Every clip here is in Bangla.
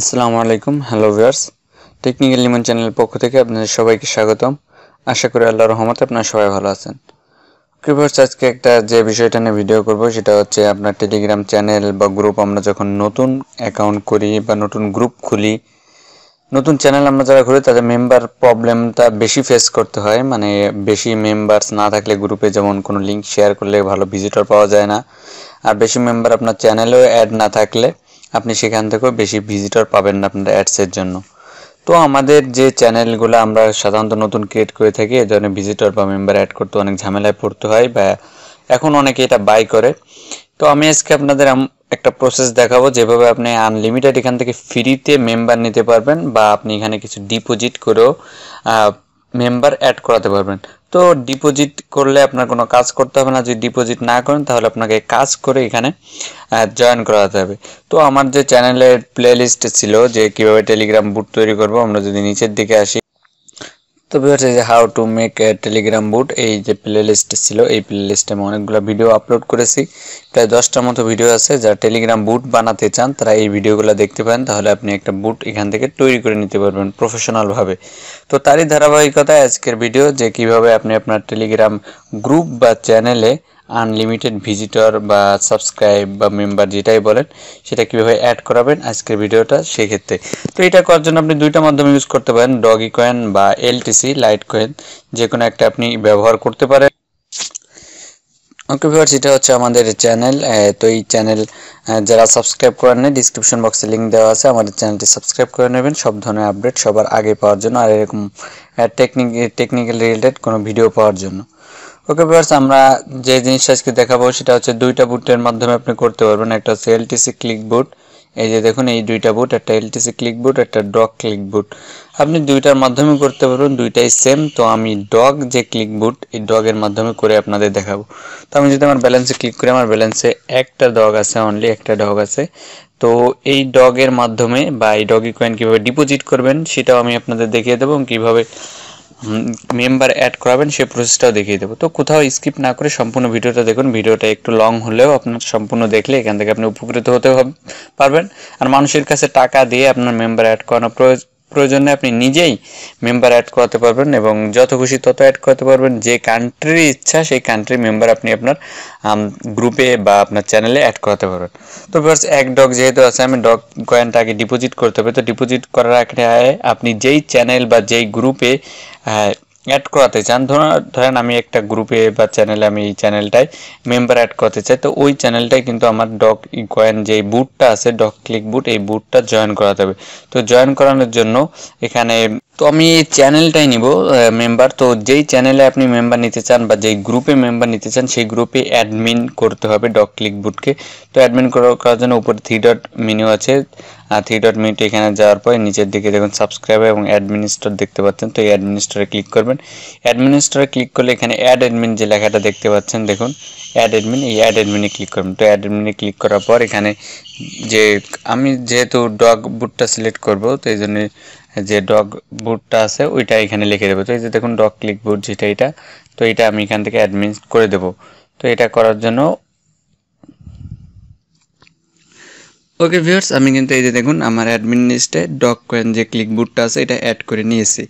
আসসালামু আলাইকুম hello viewers technical Limon channel পক্ষ থেকে আপনাদের সবাইকে স্বাগতম আশা করি আল্লাহর রহমতে আপনারা সবাই ভালো আছেন ভিউয়ার্স আজকে একটা যে বিষয়টা নিয়ে ভিডিও করব সেটা হচ্ছে আপনার টেলিগ্রাম চ্যানেল বা গ্রুপ আমরা যখন নতুন অ্যাকাউন্ট করি বা নতুন গ্রুপ খুলি নতুন চ্যানেল আমরা যারা খুলি তাদের মেম্বার প্রবলেমটা বেশি ফেস করতে হয় মানে বেশি মেম্বার্স না থাকলে গ্রুপে যেমন কোনো লিঙ্ক শেয়ার করলে ভালো ভিজিটর পাওয়া যায় না আর বেশি মেম্বার আপনার চ্যানেলেও অ্যাড না থাকলে আপনি সেখান থেকেও বেশি ভিজিটর পাবেন না আপনার অ্যাডসের জন্য তো আমাদের যে চ্যানেলগুলো আমরা সাধারণত নতুন ক্রিয়েট করে থাকি এ ধরনের ভিজিটর বা মেম্বার অ্যাড করতে অনেক ঝামেলায় পড়তে হয় বা এখন অনেকে এটা বাই করে তো আমি আজকে আপনাদের একটা প্রসেস দেখাবো যেভাবে আপনি আনলিমিটেড এখান থেকে ফ্রিতে মেম্বার নিতে পারবেন বা আপনি এখানে কিছু ডিপোজিট করেও মেম্বার অ্যাড করাতে পারবেন তো ডিপোজিট করলে আপনার কোনো কাজ করতে হবে না যদি ডিপোজিট না করেন তাহলে আপনাকে কাজ করে এখানে জয়েন করাতে হবে তো আমার যে চ্যানেলের প্লেলিস্ট ছিল যে কিভাবে টেলিগ্রাম বুট তৈরি করব আমরা যদি নিচের দিকে আসি তো ভিউয়ার্স এই যে how to make Telegram bot এই যে প্লে লিস্ট ছিল এই প্লে লিস্টে আমি অনেকগুলো ভিডিও আপলোড করেছি প্রায় দশটার মতো ভিডিও আছে যারা টেলিগ্রাম বুট বানাতে চান তারা এই ভিডিওগুলো দেখতে পান তাহলে আপনি একটা বুট এখান থেকে তৈরি করে নিতে পারবেন প্রফেশনালভাবে তো তারই ধারাবাহিকতা আজকের ভিডিও যে কিভাবে আপনি আপনার টেলিগ্রাম গ্রুপ বা চ্যানেলে আনলিমিটেড ভিজিটর বা সাবস্ক্রাইব বা মেম্বার যেটাই বলেন সেটা কীভাবে অ্যাড করাবেন আজকের ভিডিওটা সেক্ষেত্রে তো এটা করার জন্য আপনি দুইটা মাধ্যমে ইউজ করতে পারেন ডগি কয়েন বা এলটিসি লাইট কয়েন যে কোনো একটা আপনি ব্যবহার করতে পারেন ওকে ভিউয়ার্স এটা হচ্ছে আমাদের চ্যানেল তো এই চ্যানেল যারা সাবস্ক্রাইব করে নেয় ডিসক্রিপশন বক্সে লিঙ্ক দেওয়া আছে আমাদের চ্যানেলটি সাবস্ক্রাইব করে নেবেন সব ধরনের আপডেট সবার আগে পাওয়ার জন্য আর এরকম টেকনিক টেকনিক্যাল রিলেটেড কোনো ভিডিও পাওয়ার জন্য ওকে ভিউয়ার্স আমরা যে জিনিসটা আজকে দেখাবো সেটা হচ্ছে দুইটা বুটের মাধ্যমে আপনি করতে পারবেন একটা হচ্ছে এলটিসি ক্লিক বুট এই যে দেখুন এই দুইটা বুট একটা এলটিসি ক্লিক বুট একটা ডগ ক্লিক বুট আপনি দুইটার মাধ্যমে করতে পারবেন দুইটাই সেম তো আমি ডগ যে ক্লিক বুট এই ডগের মাধ্যমে করে আপনাদের দেখাবো তো আমি যদি আমার ব্যালেন্সে ক্লিক করি আমার ব্যালেন্সে একটা ডগ আছে অনলি একটা ডগ আছে তো এই ডগের মাধ্যমে বা এই ডগি কয়েন কীভাবে ডিপোজিট করবেন সেটাও আমি আপনাদের দেখিয়ে দেবো কীভাবে মেম্বার অ্যাড করাবেন সেই প্রসেসটাও দেখিয়ে দেবো তো কোথাও স্কিপ না করে সম্পূর্ণ ভিডিওটা দেখুন ভিডিওটা একটু লং হলেও আপনার সম্পূর্ণ দেখলে এখান থেকে আপনি উপকৃত হতে পারবেন আর মানুষের কাছে টাকা দিয়ে আপনার মেম্বার অ্যাড করানো প্রয়োজন প্রয়োজনে আপনি নিজেই মেম্বার অ্যাড করাতে পারবেন এবং যত খুশি তত অ্যাড করতে পারবেন যে কান্ট্রির ইচ্ছা সেই কান্ট্রির মেম্বার আপনি আপনার গ্রুপে বা আপনার চ্যানেলে অ্যাড করাতে পারবেন তো বিকজ এক ডগ যেহেতু আছে আমি ডগ কয়েনটা আগে ডিপোজিট করতে হবে তো ডিপোজিট করার আগে আপনি যেই চ্যানেল বা যেই গ্রুপে অ্যাড করাতে চান ধরেন আমি একটা গ্রুপে বা চ্যানেলে আমি এই চ্যানেলটায় মেম্বার অ্যাড করতে চাই তো ওই চ্যানেলটায় কিন্তু আমার ডক কয়েন যে বুটটা আছে ডক ক্লিক বুট এই বুটটা জয়েন করাতে হবে তো জয়েন করানোর জন্য এখানে তো আমি এই চ্যানেলটাই নিব মেম্বার তো যেই চ্যানেলে আপনি মেম্বার নিতে চান বা যেই গ্রুপে মেম্বার নিতে চান সেই গ্রুপে অ্যাডমিন করতে হবে ডক ক্লিক বুটকে তো অ্যাডমিন করার জন্য উপরে থ্রি ডট মেনু আছে আর থ্রি ডট মিনিট এখানে যাওয়ার পরে নিচের দিকে দেখুন সাবস্ক্রাইব এবং অ্যাডমিনিস্টার দেখতে পাচ্ছেন তো এই অ্যাডমিনিস্টারে ক্লিক করবেন অ্যাডমিনিস্টারে ক্লিক করলে এখানে অ্যাড অ্যাডমিন যে লেখাটা দেখতে পাচ্ছেন দেখুন অ্যাড অ্যাডমিন এই অ্যাড অ্যাডমিনে ক্লিক করবেন তো অ্যাড অ্যাডমিনে ক্লিক করার পর এখানে যে আমি যেহেতু ডগ বুটটা সিলেক্ট করব তো এই জন্য যে ডগ বুটটা আছে ওইটা এখানে লিখে দেবো তো এই যে দেখুন ডগ ক্লিক বুট যেটা এটা তো এটা আমি এখান থেকে অ্যাডমিন করে দেব তো এটা করার জন্য ওকে ভিউয়ার্স আমি কিন্তু এই যে দেখুন আমার অ্যাডমিন লিস্টে ডক কয়েন যে ক্লিক বুটটা আছে এটা অ্যাড করে নিয়েছি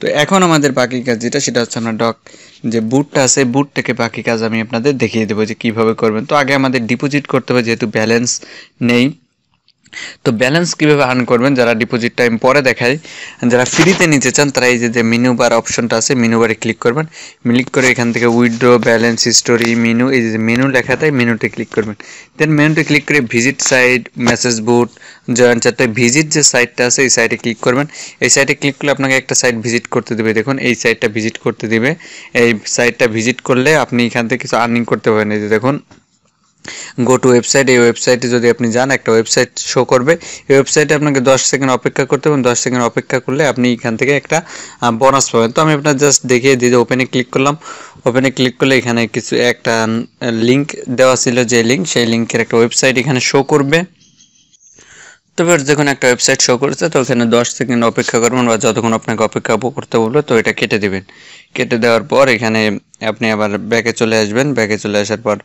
তো এখন আমাদের বাকি কাজ যেটা সেটা হচ্ছে আমরা ডক যে বুটটা আছে বুট থেকে বাকি কাজ আমি আপনাদের দেখিয়ে দেবো যে কীভাবে করবেন তো আগে আমাদের ডিপোজিট করতে হবে যেহেতু ব্যালেন্স নেই তো ব্যালেন্স কীভাবে আর্ন করবেন যারা ডিপোজিট টাইম পরে দেখায় যারা ফ্রিতে নিতে চান তারা এই যে মেনু বার অপশনটা আছে মেনু বারে ক্লিক করবেন ক্লিক করে এখান থেকে উইড্রো ব্যালেন্স হিস্টোরি মেনু এই যে মেনু লেখা তাই মেনুতে ক্লিক করবেন দেন মেনুতে ক্লিক করে visit site message bot join চারটে ভিজিট যে সাইটটা আছে এই সাইটে ক্লিক করবেন এই সাইটে ক্লিক করলে আপনাকে একটা সাইট ভিজিট করতে দেবে দেখুন এই সাইটটা ভিজিট করতে দেবে এই সাইটটা ভিজিট করলে আপনি এখান থেকে কিছু আর্নিং করতে পারেন এই যে দেখুন গো টু ওয়েবসাইট এই ওয়েবসাইটে যদি আপনি যান একটা ওয়েবসাইট শো করবে এই ওয়েবসাইটে আপনাকে দশ সেকেন্ড অপেক্ষা করতে এবং দশ সেকেন্ড অপেক্ষা করলে আপনি এখান থেকে একটা বোনাস পাবেন তো আমি আপনার জাস্ট দেখিয়ে দিয়ে ওপেনে ক্লিক করলাম ওপেনে ক্লিক করলে এখানে কিছু একটা লিঙ্ক দেওয়া ছিল যে লিঙ্ক সেই লিঙ্কের একটা ওয়েবসাইট এখানে শো করবে তবে যখন একটা ওয়েবসাইট শো করছে তো ওখানে দশ সেকেন্ড অপেক্ষা করবেন বা যতক্ষণ আপনাকে অপেক্ষা করতে বলবে তো এটা কেটে দেবেন কেটে দেওয়ার পর এখানে আপনি আবার ব্যাকে চলে আসবেন ব্যাকে চলে আসার পর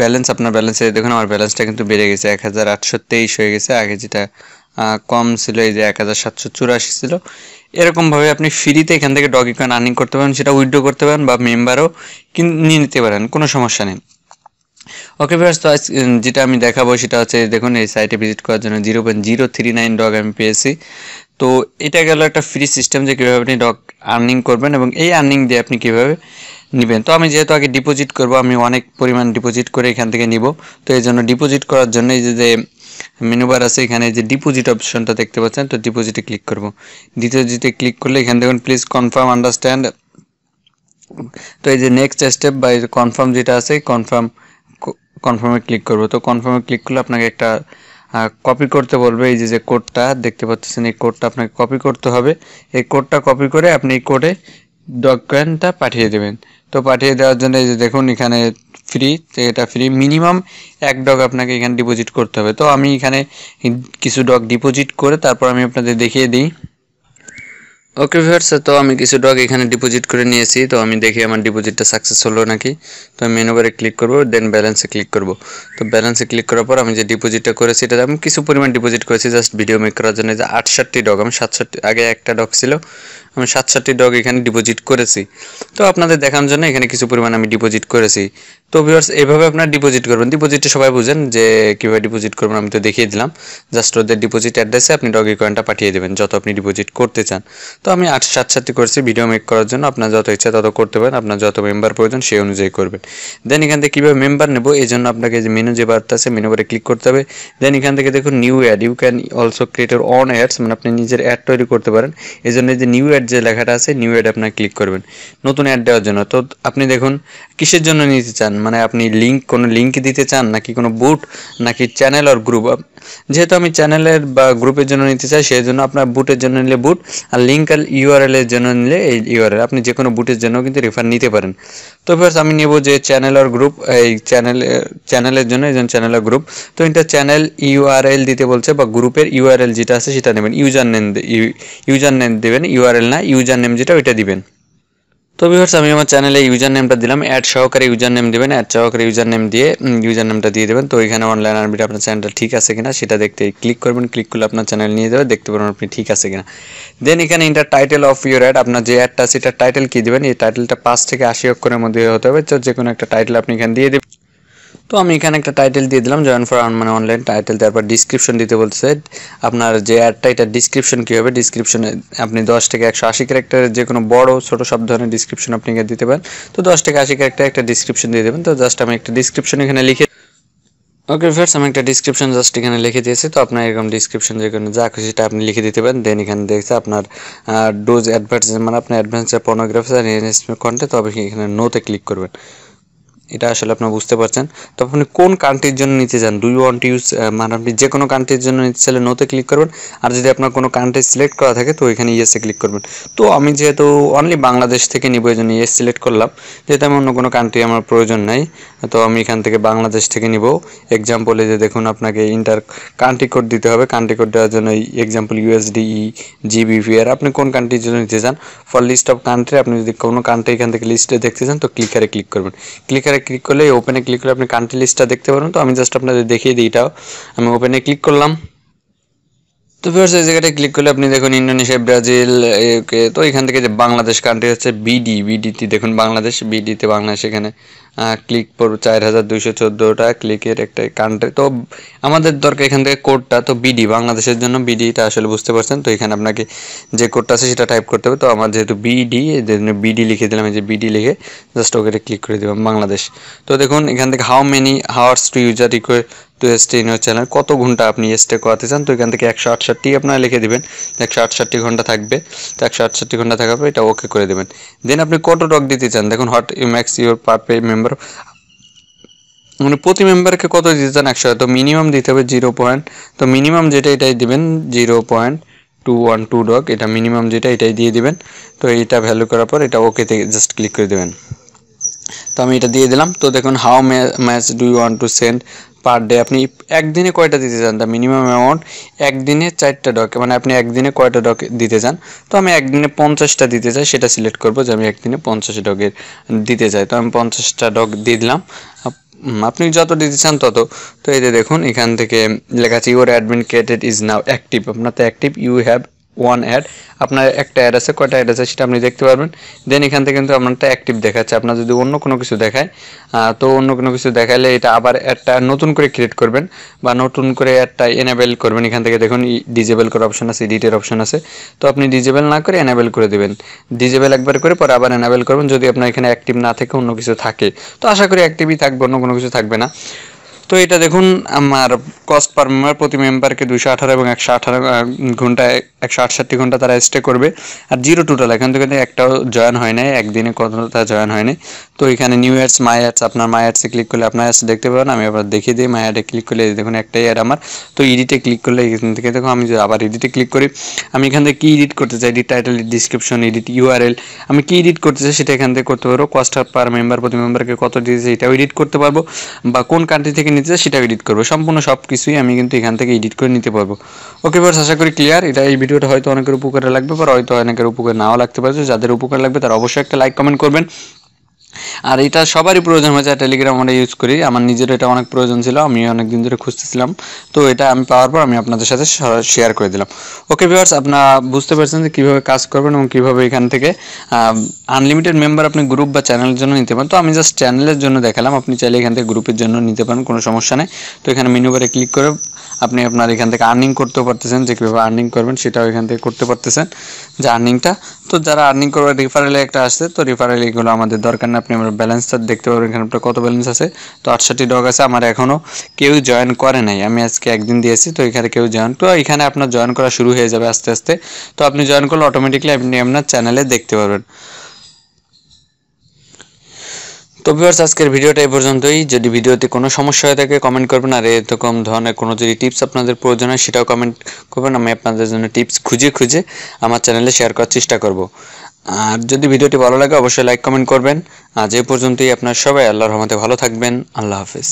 ব্যালেন্স আপনার ব্যালেন্সে দেখুন আমার ব্যালেন্সটা কিন্তু বেড়ে গেছে এক হাজার আটশো তেইশ হয়ে গেছে আগে যেটা কম ছিল এই যে এক হাজার সাতশো চুরাশি ছিল এরকমভাবে আপনি ফ্রিতে এখান থেকে ডগ কয়েন আর্নিং করতে পারেন সেটা উইড্রো করতে পারেন বা মেম্বারও নিয়ে নিতে পারেন কোনো সমস্যা নেই ওকে ভিউয়ার্স তো আজ যেটা আমি দেখাবো সেটা হচ্ছে দেখুন এই সাইটে ভিজিট করার জন্য zero point zero three nine doge আমি পেয়েছি তো এটা গেল একটা ফ্রি সিস্টেম যে কীভাবে আপনি ডগ আর্নিং করবেন এবং এই আর্নিং দিয়ে আপনি কীভাবে নেবেন তো আমি যেহেতু আগে ডিপোজিট করব আমি অনেক পরিমাণ ডিপোজিট করে এখান থেকে নিব তো এই জন্য ডিপোজিট করার জন্য এই যে মেনুবার আছে এখানে যে ডিপোজিট অপশনটা দেখতে পাচ্ছেন তো ডিপোজিটে ক্লিক করব ডিপোজিটে ক্লিক করলে এখান দেখুন প্লিজ কনফার্ম আন্ডারস্ট্যান্ড তো এই যে নেক্সট স্টেপ বা কনফার্ম যেটা আছে কনফার্ম কনফার্মে ক্লিক করব তো কনফার্মে ক্লিক করলে আপনাকে একটা কপি করতে বলবে এই যে যে কোডটা দেখতে পাচ্ছেন এই কোডটা আপনাকে কপি করতে হবে এই কোডটা কপি করে আপনি এই কোডে ডকুমেন্টটা পাঠিয়ে দেবেন তো পাঠিয়ে দেওয়ার জন্য এই যে দেখুন এখানে ফ্রি এটা ফ্রি মিনিমাম এক ডগ আপনাকে এখানে ডিপোজিট করতে হবে তো আমি এখানে কিছু ডগ ডিপোজিট করে তারপর আমি আপনাদের দেখিয়ে দিই ওকে ভিউয়ার্স তো আমি কিছু ডগ এখানে ডিপোজিট করে নিয়েছি তো আমি দেখি আমার ডিপোজিটটা সাকসেস হলো নাকি তো আমি মেনুবারে ক্লিক করবো দেন ব্যালেন্সে ক্লিক করব তো ব্যালেন্সে ক্লিক করার পর আমি যে ডিপোজিটটা করেছি এটা আমি কিছু পরিমাণ ডিপোজিট করেছি জাস্ট ভিডিও মেক করার জন্য যে আটষট্টি ডগ আমি সাতষট্টি আগে একটা ডগ ছিল আমি সাতষট্টি ডগ এখানে ডিপোজিট করেছি তো আপনাদের দেখানোর জন্য এখানে কিছু পরিমাণ আমি ডিপোজিট করেছি তো ভিউয়ার্স এভাবে আপনার ডিপোজিট করবেন ডিপোজিটটা সবাই বুঝেন যে কীভাবে ডিপোজিট করবেন আমি তো দেখিয়ে দিলাম জাস্ট ওদের ডিপোজিট অ্যাড্রেসে আপনি ডগি কয়েনটা পাঠিয়ে দেবেন যত আপনি ডিপোজিট করতে চান তো আমি আট সাত সাতটি করছি ভিডিও মেক করার জন্য আপনার যত ইচ্ছা তত করতে পারেন আপনার যত মেম্বার প্রয়োজন সেই অনুযায়ী করবেন দেন এখান থেকে কীভাবে মেম্বার নেব এই জন্য আপনাকে যে মেনু যে বার্তা আছে মেনু বারে ক্লিক করতে হবে দেন এখান থেকে দেখুন new ad you can also create your own ads মানে আপনি নিজের অ্যাড তৈরি করতে পারেন এই জন্য যে নিউ অ্যাড যে লেখাটা আছে নিউ অ্যাড আপনার ক্লিক করবেন নতুন অ্যাড দেওয়ার জন্য তো আপনি দেখুন কিসের জন্য নিতে চান মানে আপনি লিঙ্ক কোনো লিঙ্ক দিতে চান নাকি কোনো বুট নাকি চ্যানেল আর গ্রুপ যেহেতু আমি চ্যানেলের বা গ্রুপের জন্য নিতে চাই সেই জন্য আপনার বুটের জন্য নিলে বুট আর লিঙ্ক আর ইউআরএল এর জন্য নিলে এই ইউআরএল আপনি যে কোনো বুটের জন্য কিন্তু রেফার নিতে পারেন তো ফার্স্ট আমি নেব যে চ্যানেল আর গ্রুপ এই চ্যানেল চ্যানেলের জন্য এই চ্যানেল আর গ্রুপ তো এটা চ্যানেল ইউআরএল দিতে বলছে বা গ্রুপের ইউআরএল যেটা আছে সেটা নেবেন ইউজার নেম ইউজার নেম দেবেন ইউআরএল না ইউজার নেম যেটা ওইটা দিবেন তো ভিউয়ার্স আমি আমার চ্যানেলে ইউজার নেমটা দিলাম অ্যাড সহকারে ইউজার নেম দেবেন অ্যাড সহকারে ইউজার নেম দিয়ে ইউজার নেমটা দিয়ে দেবেন তো এখানে অনলাইন আর্মিটা আপনার চ্যানেলটা ঠিক আছে কিনা সেটা দেখতে ক্লিক করবেন ক্লিক করলে আপনার চ্যানেল নিয়ে যাবে দেখতে পারবেন আপনি ঠিক আছে কিনা দেন এখানে enter title of your ad আপনার যে অ্যাডটা সেটা টাইটেল কী দেবেন এই টাইটেলটা পাঁচ থেকে আশি অক্ষরের মধ্যে হতে হবে তো যে কোনো একটা টাইটেল আপনি এখানে দিয়ে দেবেন তো আমি এখানে একটা টাইটেল দিয়ে দিলাম জয়েন ফর আর্ন মানে অনলাইন টাইটেল তারপর ডিসক্রিপশন দিতে বলছে আপনার যে অ্যাডটা এটা ডিসক্রিপশন কী হবে ডিসক্রিপশনে আপনি দশ থেকে একশো আশি ক্যারেক্টারের যে কোনো বড়ো ছোটো সব ধরনের ডিসক্রিপশন আপনি দিতে পারেন তো দশ থেকে আশি ক্যারেক্টার একটা ডিসক্রিপশন দিয়ে দেবেন তো জাস্ট আমি একটা ডিসক্রিপশন এখানে লিখে ওকে ফ্রেন্ডস আমি একটা ডিসক্রিপশন জাস্ট এখানে লিখে দিয়েছি তো আপনার এরকম ডিসক্রিপশন যেখানে যা খুশি সেটা আপনি লিখে দিতে পারেন দেন এখানে দেখছে আপনার ডোজ অ্যাডভার্টাইজ মানে আপনার অ্যাডভান্স পর্নোগ্রাফি আর এনএসপি কন্টে তবে এখানে নোতে ক্লিক করবেন এটা আসলে আপনার বুঝতে পারছেন তো আপনি কোন কান্ট্রির জন্য নিতে চান ডু ইউ ওয়ান্ট ইউজ মানে আপনি যে কোনো কান্ট্রির জন্য নিতে চাইলে নোতে ক্লিক করবেন আর যদি আপনার কোনো কান্ট্রি সিলেক্ট করা থাকে তো এখানে ইয়েসে ক্লিক করবেন তো আমি যেহেতু অনলি বাংলাদেশ থেকে নিব এই জন্য ইয়েস সিলেক্ট করলাম যেহেতু আমি অন্য কোনো কান্ট্রি আমার প্রয়োজন নাই তো আমি এখান থেকে বাংলাদেশ থেকে নিব এক্সাম্পলে যে দেখুন আপনাকে ইন্টার কান্ট্রি কোড দিতে হবে কান্ট্রি কোড দেওয়ার জন্য এই এক্সাম্পল ইউএসডিই e, আর আপনি কোন কান্ট্রির জন্য নিতে চান ফর লিস্ট অফ কান্ট্রি আপনি যদি কোনো কান্ট্রি এখান থেকে লিস্টে দেখতে চান তো ক্লিকারে ক্লিক করবেন ক্লিকারে ক্লিক করলে ওপেনে ক্লিক করলে আপনি কান্ট্রি লিস্টটা দেখতে পারবেন তো আমি জাস্ট আপনাদের দেখিয়ে দিই এটাও আমি ওপেনে ক্লিক করলাম তো ফিরস এই জায়গাটায় ক্লিক করলে আপনি দেখুন ইন্দোনেশিয়া ব্রাজিল তো এখান থেকে যে বাংলাদেশ কান্ট্রি হচ্ছে বিডি বিডিতে দেখুন বাংলাদেশ বিডিতে বাংলাদেশ এখানে ক্লিক পর চার হাজার দুইশো চোদ্দোটা ক্লিকের একটা কান্ট্রি তো আমাদের দরকার এখান থেকে কোডটা তো বিডি বাংলাদেশের জন্য বিডিটা আসলে বুঝতে পারছেন তো এখানে আপনাকে যে কোডটা আছে সেটা টাইপ করতে হবে তো আমার যেহেতু বিডি বিডি লিখে দিলাম এই যে বিডি লিখে জাস্ট ওকে ক্লিক করে দিলাম বাংলাদেশ তো দেখুন এখান থেকে how many hours to user request to stay in channel কত ঘন্টা আপনি এসটে করাতে চান তো এখান থেকে একশো আটষট্টি আপনারা লিখে দেবেন একশো আটষট্টি ঘন্টা থাকবে তো একশো আটষট্টি ঘন্টা থাকার পর এটা ওকে করে দেবেন দেন আপনি কত টক দিতে চান দেখুন what you max your per pay member member মানে প্রতি মেম্বারকে কত দিতেন একশো তো মিনিমাম দিতে হবে জিরো পয়েন্ট তো মিনিমাম যেটা এটাই দিবেন zero point two one two doge এটা মিনিমাম যেটা এটাই দিয়ে দিবেন তো এটা ভ্যালু করার পর এটা ওকেতে জাস্ট ক্লিক করে দেবেন তো আমি এটা দিয়ে দিলাম তো দেখুন how much do you want to send per day আপনি একদিনে কয়টা দিতে চান তা মিনিমাম অ্যামাউন্ট একদিনে চারটা ডকে মানে আপনি একদিনে কয়টা ডকে দিতে চান তো আমি একদিনে পঞ্চাশটা দিতে চাই সেটা সিলেক্ট করব যে আমি একদিনে পঞ্চাশ ডকের দিতে চাই তো আমি পঞ্চাশটা ডক দিয়ে দিলাম আপনি যত দিতে চান তত তো এই যে দেখুন এখান থেকে লেখা আছে your admin created is now active আপনার তো active you have one ad আপনার একটা অ্যাড আছে কয়টা অ্যাড আছে সেটা আপনি দেখতে পারবেন দেন এখান থেকে কিন্তু আপনারটা অ্যাক্টিভ দেখাচ্ছে আপনার যদি অন্য কোনো কিছু দেখায় তো অন্য কোনো কিছু দেখাইলে এটা আবার একটা নতুন করে ক্রিয়েট করবেন বা নতুন করে একটা এনেবেল করবেন এখান থেকে দেখুন ডিজেবল করার অপশন আছে ইডিটের অপশন আছে তো আপনি ডিজেবল না করে এনেবেল করে দেবেন ডিজেবল একবার করে পরে আবার এনেবেল করবেন যদি আপনার এখানে অ্যাক্টিভ না থেকে অন্য কিছু থাকে তো আশা করি অ্যাক্টিভই থাকবে অন্য কোনো কিছু থাকবে না তো এটা দেখুন আমার কস্ট পার মেম্বার প্রতি মেম্বারকে দুশো আঠারো এবং একশো আঠারো ঘন্টায় একশো আটষট্টি ঘন্টা তারা স্টে করবে আর জিরো টোটাল এখান থেকে একটাও জয়েন হয় নাই একদিনে কতটা জয়েন হয়নি তো এখানে নিউ ইয়ার্স মাই অ্যাডস আপনার মাই অ্যাডসে ক্লিক করলে আপনার অ্যাডস দেখতে পাবেন আমি আবার দেখিয়ে দিই মাই অ্যাডে ক্লিক করলে দেখুন একটাই অ্যাড আমার তো এডিটে ক্লিক করলে এখান থেকে দেখুন আমি আবার এডিটে ক্লিক করি আমি এখান থেকে কী এডিট করতে চাই edit title edit description edit URL আমি কী এডিট করতে চাই সেটা এখান থেকে করতে পারবো কস্ট পার মেম্বার প্রতি মেম্বারকে কত দিয়েছে এটাও এডিট করতে পারবো বা কোন কান্ট্রি থেকে নিতে চাই সেটাও এডিট করবো সম্পূর্ণ সব কিছুই আমি কিন্তু এখান থেকে এডিট করে নিতে পারবো ওকে এবার আশা করি ক্লিয়ার এটা এই ভিডিওটা হয়তো অনেকের উপকারে লাগবে বা হয়তো অনেকের উপকার নাও লাগতে পারে যাদের উপকার লাগবে তারা অবশ্যই একটা লাইক কমেন্ট করবেন আর এটা সবারই প্রয়োজন হয়েছে টেলিগ্রাম আমরা ইউজ করি আমার নিজের এটা অনেক প্রয়োজন ছিল আমি অনেক দিন ধরে খুঁজতেছিলাম তো এটা আমি পাওয়ার পর আমি আপনাদের সাথে শেয়ার করে দিলাম ওকে ভিউয়ার্স আপনারা বুঝতে পারছেন যে কীভাবে কাজ করবেন এবং কীভাবে এখান থেকে আনলিমিটেড মেম্বার আপনি গ্রুপ বা চ্যানেলের জন্য নিতে পারেন তো আমি জাস্ট চ্যানেলের জন্য দেখালাম আপনি চাইলে এখান থেকে গ্রুপের জন্য নিতে পারেন কোনো সমস্যা নেই তো এখানে মিনুবারে ক্লিক করে আপনি আপনার এখান থেকে আর্নিং করতেও পারতেছেন যে কীভাবে আর্নিং করবেন সেটাও এখান থেকে করতে পারতেছেন যে আর্নিংটা তো যারা আর্নিং করবে রিফারেলে একটা আসছে তো রিফারেল এগুলো আমাদের দরকার না আপনি আমার ব্যালেন্সটা দেখতে পাবেন এখানে আপনার কত ব্যালেন্স আছে তো আটষট্টি ডগ আছে আমার এখনও কেউ জয়েন করে নাই আমি আজকে একদিন দিয়েছি তো এখানে কেউ জয়েন তো এখানে আপনার জয়েন করা শুরু হয়ে যাবে আস্তে আস্তে তো আপনি জয়েন করলে অটোমেটিকলি আপনি আপনার চ্যানেলে দেখতে পাবেন তো ভিউয়ার্স আজকের ভিডিওটা এই পর্যন্তই যদি ভিডিওতে কোনো সমস্যা হয়ে থাকে কমেন্ট করবেন আর এরকম ধরনের কোনো যদি টিপস আপনাদের প্রয়োজন হয় সেটাও কমেন্ট করবেন আমি আপনাদের জন্য টিপস খুঁজে খুঁজে আমার চ্যানেলে শেয়ার করার চেষ্টা করব আর যদি ভিডিওটি ভালো লাগে অবশ্যই লাইক কমেন্ট করবেন আজ এ পর্যন্তই আপনার সবাই আল্লাহর রহমতে ভালো থাকবেন আল্লাহ হাফেজ